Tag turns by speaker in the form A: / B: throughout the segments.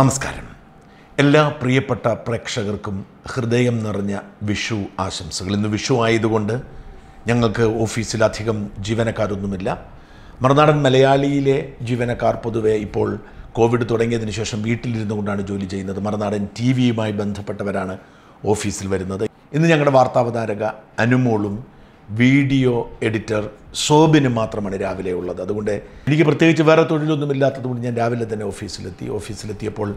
A: നമസ്കാരം എല്ലാ പ്രിയപ്പെട്ട പ്രേക്ഷകർക്കും ഹൃദയം നിറഞ്ഞ വിഷു ആശംസകൾ ഇന്ന് വിഷു ആയതുകൊണ്ട് ഞങ്ങൾക്ക് ഓഫീസിൽ അധികം ജീവനക്കാരൊന്നുമില്ല മറുനാടൻ മലയാളിയിലെ ജീവനക്കാർ പൊതുവെ ഇപ്പോൾ കോവിഡ് തുടങ്ങിയതിന് ശേഷം വീട്ടിലിരുന്നു കൊണ്ടാണ് ജോലി ചെയ്യുന്നത് മറുനാടൻ ടി വിയുമായി ബന്ധപ്പെട്ടവരാണ് ഓഫീസിൽ വരുന്നത് ഇന്ന് ഞങ്ങളുടെ വാർത്താവതാരക അനുമോളും വീഡിയോ എഡിറ്റർ സോബിന് മാത്രമാണ് രാവിലെ ഉള്ളത് അതുകൊണ്ട് എനിക്ക് പ്രത്യേകിച്ച് വേറെ തൊഴിലൊന്നും ഇല്ലാത്തതുകൊണ്ട് ഞാൻ രാവിലെ തന്നെ ഓഫീസിലെത്തി ഓഫീസിലെത്തിയപ്പോൾ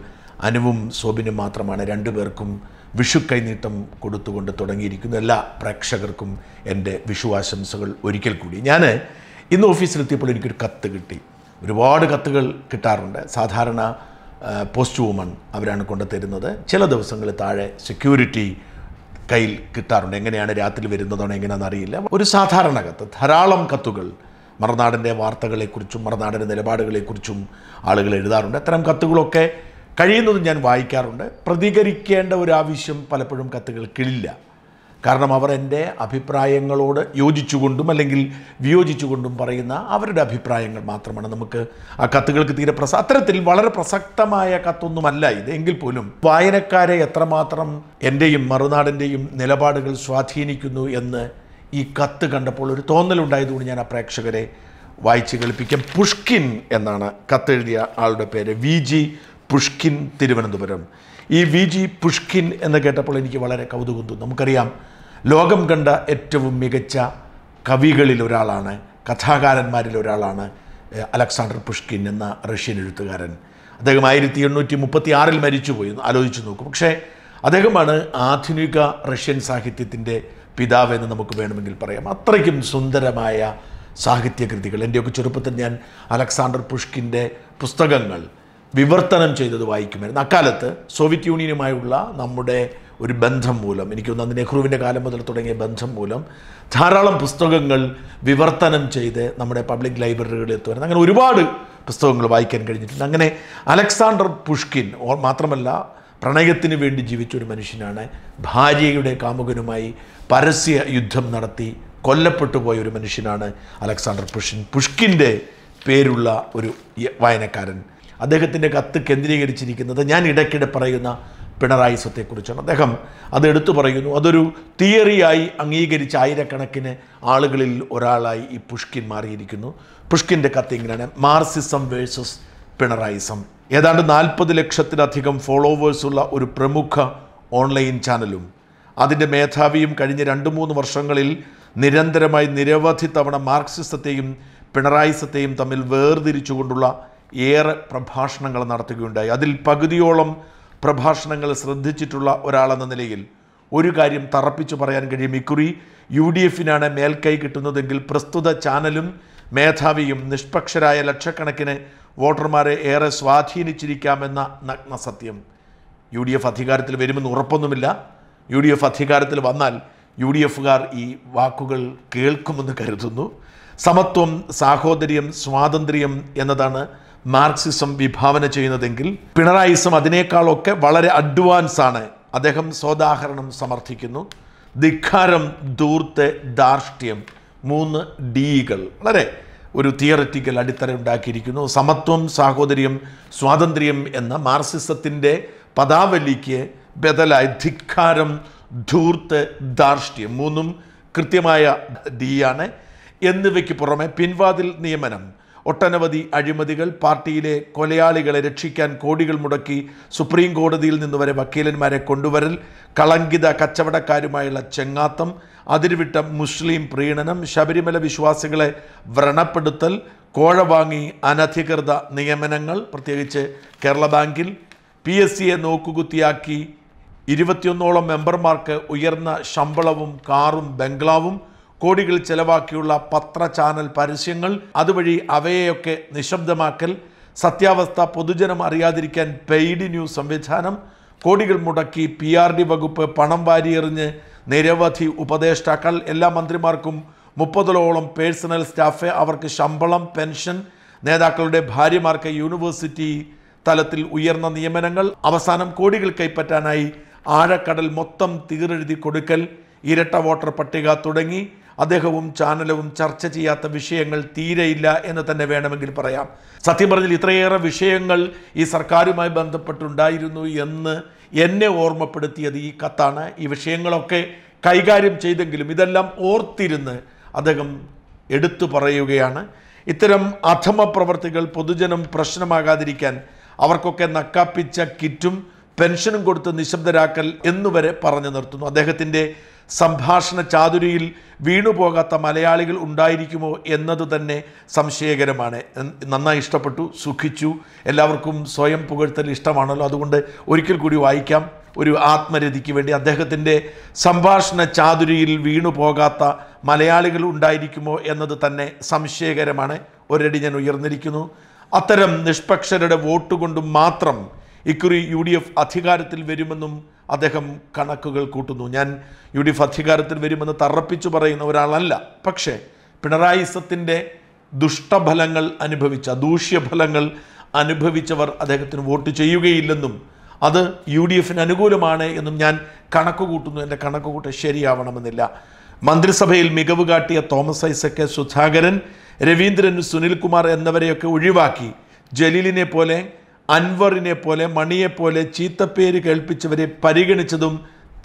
A: അനുവും സോബിനും മാത്രമാണ് രണ്ടുപേർക്കും വിഷു കൈനീട്ടം കൊടുത്തുകൊണ്ട് തുടങ്ങിയിരിക്കുന്ന എല്ലാ പ്രേക്ഷകർക്കും എൻ്റെ വിഷു ആശംസകൾ ഒരിക്കൽ കൂടി ഞാൻ ഇന്ന് ഓഫീസിലെത്തിയപ്പോൾ എനിക്കൊരു കത്ത് കിട്ടി ഒരുപാട് കത്തുകൾ കിട്ടാറുണ്ട് സാധാരണ പോസ്റ്റ് വുമൺ അവരാണ് കൊണ്ടുതരുന്നത് ചില ദിവസങ്ങളിൽ താഴെ സെക്യൂരിറ്റി കയ്യിൽ കിട്ടാറുണ്ട് എങ്ങനെയാണ് രാത്രി വരുന്നതാണ് എങ്ങനെയാണെന്ന് അറിയില്ല ഒരു സാധാരണ കത്ത് ധാരാളം കത്തുകൾ മറുനാടിൻ്റെ വാർത്തകളെക്കുറിച്ചും മറുനാടിൻ്റെ നിലപാടുകളെക്കുറിച്ചും ആളുകൾ എഴുതാറുണ്ട് അത്തരം കത്തുകളൊക്കെ കഴിയുന്നതും ഞാൻ വായിക്കാറുണ്ട് പ്രതികരിക്കേണ്ട ഒരു ആവശ്യം പലപ്പോഴും കത്തുകൾക്കില്ല കാരണം അവർ എൻ്റെ അഭിപ്രായങ്ങളോട് യോജിച്ചുകൊണ്ടും അല്ലെങ്കിൽ വിയോജിച്ചുകൊണ്ടും പറയുന്ന അവരുടെ അഭിപ്രായങ്ങൾ മാത്രമാണ് നമുക്ക് ആ കത്തുകൾക്ക് തീരെ പ്രസ അത്തരത്തിൽ വളരെ പ്രസക്തമായ കത്തൊന്നുമല്ല ഇത് എങ്കിൽ പോലും വായനക്കാരെ എത്രമാത്രം എൻ്റെയും മറുനാടിൻ്റെയും നിലപാടുകൾ സ്വാധീനിക്കുന്നു എന്ന് ഈ കത്ത് കണ്ടപ്പോൾ ഒരു തോന്നലുണ്ടായതുകൊണ്ട് ഞാൻ ആ പ്രേക്ഷകരെ വായിച്ച് കളിപ്പിക്കും പുഷ്കിൻ എന്നാണ് കത്തെഴുതിയ ആളുടെ പേര് വി ജി പുഷ്കിൻ തിരുവനന്തപുരം ഈ വി ജി പുഷ്കിൻ എന്ന് കേട്ടപ്പോൾ എനിക്ക് വളരെ കൗതുകം തോന്നും നമുക്കറിയാം ലോകം കണ്ട ഏറ്റവും മികച്ച കവികളിൽ ഒരാളാണ് കഥാകാരന്മാരിൽ ഒരാളാണ് അലക്സാണ്ടർ പുഷ്കിൻ എന്ന റഷ്യൻ എഴുത്തുകാരൻ അദ്ദേഹം ആയിരത്തി എണ്ണൂറ്റി മുപ്പത്തി ആറിൽ മരിച്ചുപോയി ആലോചിച്ച് നോക്കും പക്ഷേ അദ്ദേഹമാണ് ആധുനിക റഷ്യൻ സാഹിത്യത്തിൻ്റെ പിതാവ് എന്ന് നമുക്ക് വേണമെങ്കിൽ പറയാം അത്രയ്ക്കും സുന്ദരമായ സാഹിത്യകൃതികൾ എൻ്റെയൊക്കെ ചെറുപ്പത്തിൽ ഞാൻ അലക്സാണ്ടർ പുഷ്കിൻ്റെ പുസ്തകങ്ങൾ വിവർത്തനം ചെയ്തത് വായിക്കുമായിരുന്നു അക്കാലത്ത് സോവിയറ്റ് യൂണിയനുമായുള്ള നമ്മുടെ ഒരു ബന്ധം മൂലം തോന്നുന്നു അത് നെഹ്റുവിൻ്റെ കാലം മുതൽ തുടങ്ങിയ ബന്ധം മൂലം ധാരാളം പുസ്തകങ്ങൾ വിവർത്തനം ചെയ്ത് നമ്മുടെ പബ്ലിക് ലൈബ്രറികളിൽ എത്തുമായിരുന്നു അങ്ങനെ ഒരുപാട് പുസ്തകങ്ങൾ വായിക്കാൻ കഴിഞ്ഞിട്ടുണ്ട് അങ്ങനെ അലക്സാണ്ടർ പുഷ്കിൻ മാത്രമല്ല പ്രണയത്തിന് വേണ്ടി ജീവിച്ച ഒരു മനുഷ്യനാണ് ഭാര്യയുടെ കാമുകനുമായി പരസ്യ യുദ്ധം നടത്തി കൊല്ലപ്പെട്ടു പോയ ഒരു മനുഷ്യനാണ് അലക്സാണ്ടർ പുഷ്കിൻ പുഷ്കിൻ്റെ പേരുള്ള ഒരു വായനക്കാരൻ അദ്ദേഹത്തിൻ്റെ കത്ത് കേന്ദ്രീകരിച്ചിരിക്കുന്നത് ഞാൻ ഇടയ്ക്കിടെ പറയുന്ന പിണറായി സ്വത്തെക്കുറിച്ചാണ് അദ്ദേഹം അത് എടുത്തു പറയുന്നു അതൊരു തിയറിയായി അംഗീകരിച്ച ആയിരക്കണക്കിന് ആളുകളിൽ ഒരാളായി ഈ പുഷ്കിൻ മാറിയിരിക്കുന്നു പുഷ്കിൻ്റെ കത്ത് ഇങ്ങനെയാണ് മാർസിസം വേഴ്സസ് പിണറായിസം ഏതാണ്ട് നാൽപ്പത് ലക്ഷത്തിലധികം ഫോളോവേഴ്സുള്ള ഒരു പ്രമുഖ ഓൺലൈൻ ചാനലും അതിൻ്റെ മേധാവിയും കഴിഞ്ഞ രണ്ട് മൂന്ന് വർഷങ്ങളിൽ നിരന്തരമായി നിരവധി തവണ മാർക്സിസത്തെയും പിണറായിസത്തെയും തമ്മിൽ വേർതിരിച്ചുകൊണ്ടുള്ള ഏറെ പ്രഭാഷണങ്ങൾ നടത്തുകയുണ്ടായി അതിൽ പകുതിയോളം പ്രഭാഷണങ്ങൾ ശ്രദ്ധിച്ചിട്ടുള്ള ഒരാളെന്ന നിലയിൽ ഒരു കാര്യം തറപ്പിച്ചു പറയാൻ കഴിയും ഇക്കുറി യു ഡി എഫിനാണ് മേൽക്കൈ കിട്ടുന്നതെങ്കിൽ പ്രസ്തുത ചാനലും മേധാവിയും നിഷ്പക്ഷരായ ലക്ഷക്കണക്കിന് വോട്ടർമാരെ ഏറെ സ്വാധീനിച്ചിരിക്കാമെന്ന നഗ്ന സത്യം യു ഡി എഫ് അധികാരത്തിൽ വരുമെന്ന് ഉറപ്പൊന്നുമില്ല യു ഡി എഫ് അധികാരത്തിൽ വന്നാൽ യു ഡി എഫുകാർ ഈ വാക്കുകൾ കേൾക്കുമെന്ന് കരുതുന്നു സമത്വം സാഹോദര്യം സ്വാതന്ത്ര്യം എന്നതാണ് മാർക്സിസം വിഭാവന ചെയ്യുന്നതെങ്കിൽ പിണറായിസം അതിനേക്കാളൊക്കെ വളരെ അഡ്വാൻസ് ആണ് അദ്ദേഹം സോദാഹരണം സമർത്ഥിക്കുന്നു ധിഖാരം ദൂർത്തെ ധാർഷ്ട്യം മൂന്ന് ഡികൾ വളരെ ഒരു തിയററ്റിക്കൽ അടിത്തറ ഉണ്ടാക്കിയിരിക്കുന്നു സമത്വം സാഹോദര്യം സ്വാതന്ത്ര്യം എന്ന മാർസിസത്തിൻ്റെ പദാവലിക്ക് ബദലായി ധിക്കാരം ധൂർത്ത് ധാർഷ്ട്യം മൂന്നും കൃത്യമായ ഡിയാണ് എന്നിവയ്ക്ക് പുറമെ പിൻവാതിൽ നിയമനം ഒട്ടനവധി അഴിമതികൾ പാർട്ടിയിലെ കൊലയാളികളെ രക്ഷിക്കാൻ കോടികൾ മുടക്കി സുപ്രീം കോടതിയിൽ നിന്ന് വരെ വക്കീലന്മാരെ കൊണ്ടുവരൽ കളങ്കിത കച്ചവടക്കാരുമായുള്ള ചെങ്ങാത്തം അതിരുവിട്ട മുസ്ലിം പ്രീണനം ശബരിമല വിശ്വാസികളെ വ്രണപ്പെടുത്തൽ കോഴ വാങ്ങി അനധികൃത നിയമനങ്ങൾ പ്രത്യേകിച്ച് കേരള ബാങ്കിൽ പി എസ് സിയെ നോക്കുകുത്തിയാക്കി ഇരുപത്തിയൊന്നോളം മെമ്പർമാർക്ക് ഉയർന്ന ശമ്പളവും കാറും ബംഗ്ലാവും കോടികൾ ചെലവാക്കിയുള്ള പത്ര ചാനൽ പരസ്യങ്ങൾ അതുവഴി അവയെയൊക്കെ നിശബ്ദമാക്കൽ സത്യാവസ്ഥ പൊതുജനം അറിയാതിരിക്കാൻ പെയ്ഡ് ന്യൂസ് സംവിധാനം കോടികൾ മുടക്കി പി ആർ ഡി വകുപ്പ് പണം വാരിയെറിഞ്ഞ് നിരവധി ഉപദേഷ്ടാക്കൾ എല്ലാ മന്ത്രിമാർക്കും മുപ്പതോളം പേഴ്സണൽ സ്റ്റാഫ് അവർക്ക് ശമ്പളം പെൻഷൻ നേതാക്കളുടെ ഭാര്യമാർക്ക് യൂണിവേഴ്സിറ്റി തലത്തിൽ ഉയർന്ന നിയമനങ്ങൾ അവസാനം കോടികൾ കൈപ്പറ്റാനായി ആഴക്കടൽ മൊത്തം തീരെഴുതി കൊടുക്കൽ ഇരട്ട വോട്ടർ പട്ടിക തുടങ്ങി അദ്ദേഹവും ചാനലും ചർച്ച ചെയ്യാത്ത വിഷയങ്ങൾ തീരെയില്ല എന്ന് തന്നെ വേണമെങ്കിൽ പറയാം സത്യം പറഞ്ഞാൽ ഇത്രയേറെ വിഷയങ്ങൾ ഈ സർക്കാരുമായി ബന്ധപ്പെട്ടുണ്ടായിരുന്നു എന്ന് എന്നെ ഓർമ്മപ്പെടുത്തിയത് ഈ കത്താണ് ഈ വിഷയങ്ങളൊക്കെ കൈകാര്യം ചെയ്തെങ്കിലും ഇതെല്ലാം ഓർത്തിരുന്ന് അദ്ദേഹം എടുത്തു പറയുകയാണ് ഇത്തരം അധമ പ്രവർത്തികൾ പൊതുജനം പ്രശ്നമാകാതിരിക്കാൻ അവർക്കൊക്കെ നക്കാപ്പിച്ച കിറ്റും പെൻഷനും കൊടുത്ത് നിശബ്ദരാക്കൽ എന്നുവരെ പറഞ്ഞു നിർത്തുന്നു അദ്ദേഹത്തിൻ്റെ സംഭാഷണ ചാതുരിയിൽ വീണുപോകാത്ത മലയാളികൾ ഉണ്ടായിരിക്കുമോ എന്നത് തന്നെ സംശയകരമാണ് നന്നായി ഇഷ്ടപ്പെട്ടു സുഖിച്ചു എല്ലാവർക്കും സ്വയം പുകഴ്ത്തൽ ഇഷ്ടമാണല്ലോ അതുകൊണ്ട് ഒരിക്കൽ കൂടി വായിക്കാം ഒരു ആത്മരതിക്ക് വേണ്ടി അദ്ദേഹത്തിൻ്റെ സംഭാഷണ ചാതുരിയിൽ വീണുപോകാത്ത മലയാളികൾ ഉണ്ടായിരിക്കുമോ എന്നത് തന്നെ സംശയകരമാണ് ഒരടി ഞാൻ ഉയർന്നിരിക്കുന്നു അത്തരം നിഷ്പക്ഷരുടെ വോട്ട് കൊണ്ട് മാത്രം ഇക്കുറി യു ഡി എഫ് അധികാരത്തിൽ വരുമെന്നും അദ്ദേഹം കണക്കുകൾ കൂട്ടുന്നു ഞാൻ യു ഡി എഫ് അധികാരത്തിൽ വരുമെന്ന് തറപ്പിച്ചു പറയുന്ന ഒരാളല്ല പക്ഷേ പിണറായി സത്തിൻ്റെ ദുഷ്ടഫലങ്ങൾ അനുഭവിച്ച ദൂഷ്യഫലങ്ങൾ അനുഭവിച്ചവർ അദ്ദേഹത്തിന് വോട്ട് ചെയ്യുകയില്ലെന്നും അത് യു ഡി എഫിന് അനുകൂലമാണ് എന്നും ഞാൻ കണക്ക് കൂട്ടുന്നു എൻ്റെ കണക്ക് കൂട്ട് ശരിയാവണമെന്നില്ല മന്ത്രിസഭയിൽ മികവ് കാട്ടിയ തോമസ് ഐസക്ക് സുധാകരൻ രവീന്ദ്രൻ സുനിൽകുമാർ എന്നിവരെയൊക്കെ ഒഴിവാക്കി ജലീലിനെ പോലെ അൻവറിനെ പോലെ മണിയെപ്പോലെ ചീത്തപ്പേര് കേൾപ്പിച്ചവരെ പരിഗണിച്ചതും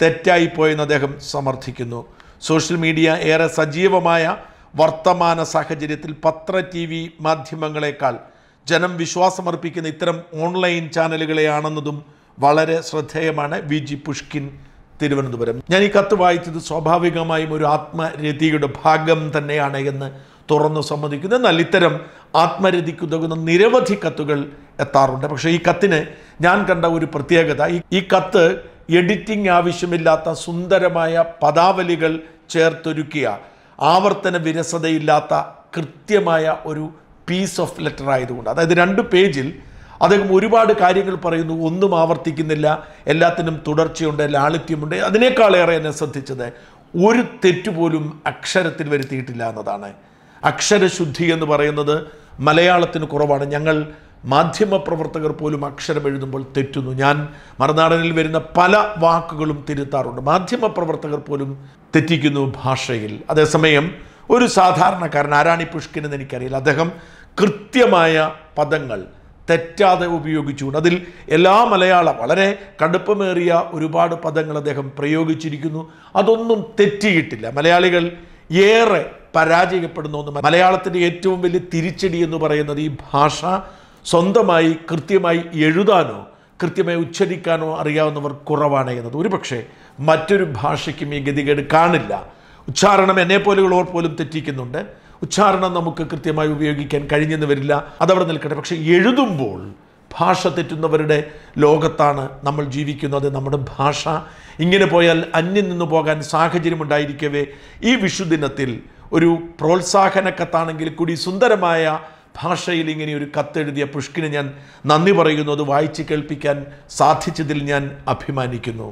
A: തെറ്റായിപ്പോയെന്ന് അദ്ദേഹം സമർത്ഥിക്കുന്നു സോഷ്യൽ മീഡിയ ഏറെ സജീവമായ വർത്തമാന സാഹചര്യത്തിൽ പത്ര ടി വി മാധ്യമങ്ങളെക്കാൾ ജനം വിശ്വാസമർപ്പിക്കുന്ന ഇത്തരം ഓൺലൈൻ ചാനലുകളെയാണെന്നതും വളരെ ശ്രദ്ധേയമാണ് വി ജി പുഷ്കിൻ തിരുവനന്തപുരം ഞാൻ ഈ കത്ത് വായിച്ചത് സ്വാഭാവികമായും ഒരു ആത്മരതിയുടെ ഭാഗം തന്നെയാണ് എന്ന് തുറന്നു സമ്മതിക്കുന്നു എന്നാൽ ഇത്തരം ആത്മരതിക്കുതകുന്ന നിരവധി കത്തുകൾ എത്താറുണ്ട് പക്ഷേ ഈ കത്തിന് ഞാൻ കണ്ട ഒരു പ്രത്യേകത ഈ ഈ കത്ത് എഡിറ്റിംഗ് ആവശ്യമില്ലാത്ത സുന്ദരമായ പദാവലികൾ ചേർത്തൊരുക്കിയ ആവർത്തന വിരസതയില്ലാത്ത കൃത്യമായ ഒരു പീസ് ഓഫ് ലെറ്റർ ആയതുകൊണ്ട് അതായത് രണ്ട് പേജിൽ അദ്ദേഹം ഒരുപാട് കാര്യങ്ങൾ പറയുന്നു ഒന്നും ആവർത്തിക്കുന്നില്ല എല്ലാത്തിനും തുടർച്ചയുണ്ട് ലാളിത്യമുണ്ട് അതിനേക്കാളേറെ എന്നെ ശ്രദ്ധിച്ചത് ഒരു തെറ്റുപോലും അക്ഷരത്തിൽ വരുത്തിയിട്ടില്ല എന്നതാണ് അക്ഷരശുദ്ധി എന്ന് പറയുന്നത് മലയാളത്തിന് കുറവാണ് ഞങ്ങൾ മാധ്യമപ്രവർത്തകർ പോലും അക്ഷരം എഴുതുമ്പോൾ തെറ്റുന്നു ഞാൻ മറുനാടനിൽ വരുന്ന പല വാക്കുകളും തിരുത്താറുണ്ട് മാധ്യമപ്രവർത്തകർ പോലും തെറ്റിക്കുന്നു ഭാഷയിൽ അതേസമയം ഒരു സാധാരണക്കാരൻ ആരാണി പുഷ്കിൻ എന്ന് എനിക്കറിയില്ല അദ്ദേഹം കൃത്യമായ പദങ്ങൾ തെറ്റാതെ ഉപയോഗിച്ചുകൊണ്ട് അതിൽ എല്ലാ മലയാളം വളരെ കടുപ്പമേറിയ ഒരുപാട് പദങ്ങൾ അദ്ദേഹം പ്രയോഗിച്ചിരിക്കുന്നു അതൊന്നും തെറ്റിയിട്ടില്ല മലയാളികൾ ഏറെ പരാജയപ്പെടുന്ന ഒന്ന് മലയാളത്തിൻ്റെ ഏറ്റവും വലിയ തിരിച്ചടി എന്ന് പറയുന്നത് ഈ ഭാഷ സ്വന്തമായി കൃത്യമായി എഴുതാനോ കൃത്യമായി ഉച്ചരിക്കാനോ അറിയാവുന്നവർ കുറവാണ് എന്നത് ഒരുപക്ഷെ മറ്റൊരു ഭാഷയ്ക്കും ഈ ഗതികേട് കാണില്ല ഉച്ചാരണം പോലെയുള്ളവർ പോലും തെറ്റിക്കുന്നുണ്ട് ഉച്ചാരണം നമുക്ക് കൃത്യമായി ഉപയോഗിക്കാൻ കഴിഞ്ഞെന്ന് വരില്ല അതവിടെ നിൽക്കട്ടെ പക്ഷേ എഴുതുമ്പോൾ ഭാഷ തെറ്റുന്നവരുടെ ലോകത്താണ് നമ്മൾ ജീവിക്കുന്നത് നമ്മുടെ ഭാഷ ഇങ്ങനെ പോയാൽ അന്യം നിന്ന് പോകാൻ സാഹചര്യമുണ്ടായിരിക്കവേ ഈ വിഷുദിനത്തിൽ ഒരു പ്രോത്സാഹന കൂടി സുന്ദരമായ ഭാഷയിൽ ഇങ്ങനെ ഒരു കത്തെഴുതിയ പുഷ്കിന് ഞാൻ നന്ദി പറയുന്നു അത് വായിച്ച് കേൾപ്പിക്കാൻ സാധിച്ചതിൽ ഞാൻ അഭിമാനിക്കുന്നു